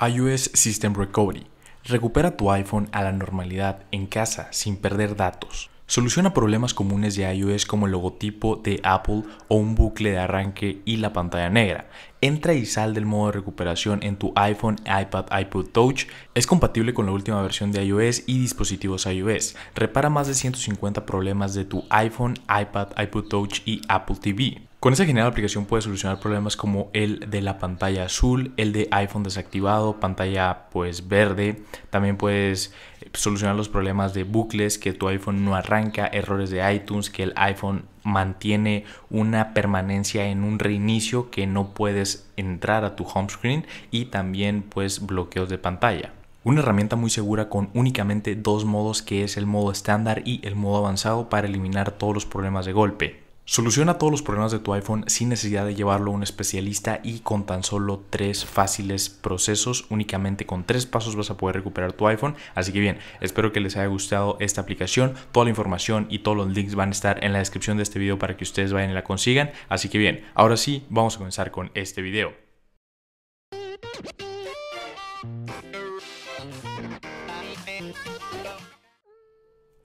iOS System Recovery. Recupera tu iPhone a la normalidad en casa sin perder datos. Soluciona problemas comunes de iOS como el logotipo de Apple o un bucle de arranque y la pantalla negra. Entra y sal del modo de recuperación en tu iPhone, iPad, iPod Touch. Es compatible con la última versión de iOS y dispositivos iOS. Repara más de 150 problemas de tu iPhone, iPad, iPod Touch y Apple TV. Con esta genial aplicación puedes solucionar problemas como el de la pantalla azul, el de iPhone desactivado, pantalla pues verde. También puedes eh, solucionar los problemas de bucles, que tu iPhone no arranca, errores de iTunes, que el iPhone mantiene una permanencia en un reinicio que no puedes entrar a tu home screen y también pues bloqueos de pantalla. Una herramienta muy segura con únicamente dos modos que es el modo estándar y el modo avanzado para eliminar todos los problemas de golpe. Soluciona todos los problemas de tu iPhone sin necesidad de llevarlo a un especialista y con tan solo tres fáciles procesos. Únicamente con tres pasos vas a poder recuperar tu iPhone. Así que bien, espero que les haya gustado esta aplicación. Toda la información y todos los links van a estar en la descripción de este video para que ustedes vayan y la consigan. Así que bien, ahora sí, vamos a comenzar con este video.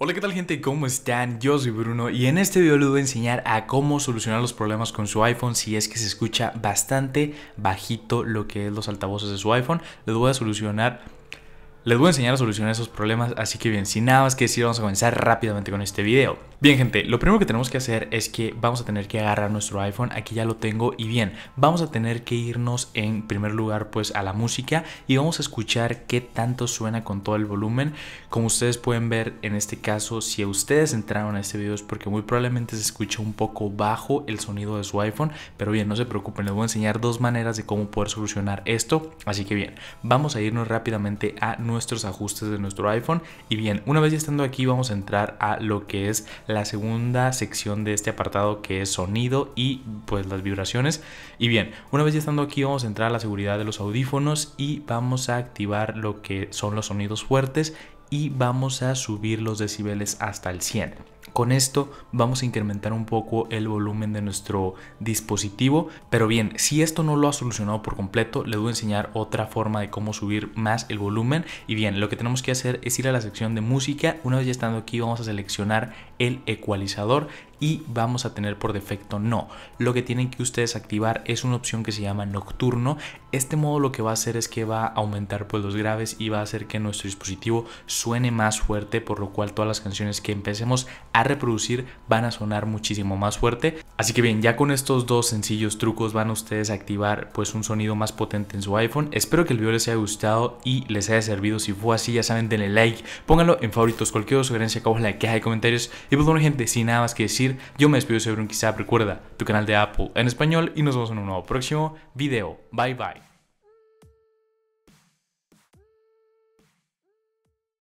Hola, ¿qué tal gente? ¿Cómo están? Yo soy Bruno y en este video les voy a enseñar a cómo solucionar los problemas con su iPhone si es que se escucha bastante bajito lo que es los altavoces de su iPhone. Les voy a solucionar les voy a enseñar a solucionar esos problemas, así que bien, sin nada más que decir, vamos a comenzar rápidamente con este video. Bien gente, lo primero que tenemos que hacer es que vamos a tener que agarrar nuestro iPhone, aquí ya lo tengo y bien, vamos a tener que irnos en primer lugar pues a la música y vamos a escuchar qué tanto suena con todo el volumen. Como ustedes pueden ver en este caso, si ustedes entraron a este video es porque muy probablemente se escucha un poco bajo el sonido de su iPhone, pero bien, no se preocupen, les voy a enseñar dos maneras de cómo poder solucionar esto, así que bien, vamos a irnos rápidamente a nuestro nuestros ajustes de nuestro iPhone. Y bien, una vez ya estando aquí vamos a entrar a lo que es la segunda sección de este apartado que es sonido y pues las vibraciones. Y bien, una vez ya estando aquí vamos a entrar a la seguridad de los audífonos y vamos a activar lo que son los sonidos fuertes y vamos a subir los decibeles hasta el 100. Con esto vamos a incrementar un poco el volumen de nuestro dispositivo, pero bien, si esto no lo ha solucionado por completo, le voy a enseñar otra forma de cómo subir más el volumen. Y bien, lo que tenemos que hacer es ir a la sección de música. Una vez ya estando aquí, vamos a seleccionar el ecualizador y vamos a tener por defecto no. Lo que tienen que ustedes activar es una opción que se llama nocturno. Este modo lo que va a hacer es que va a aumentar pues los graves y va a hacer que nuestro dispositivo suene más fuerte, por lo cual todas las canciones que empecemos a reproducir van a sonar muchísimo más fuerte. Así que bien, ya con estos dos sencillos trucos van ustedes a activar pues un sonido más potente en su iPhone. Espero que el video les haya gustado y les haya servido. Si fue así, ya saben, denle like, pónganlo en favoritos, cualquier sugerencia como la que de comentarios. Y pues bueno gente, sin nada más que decir, yo me despido sobre un quizá. Recuerda tu canal de Apple en español y nos vemos en un nuevo próximo video. Bye bye.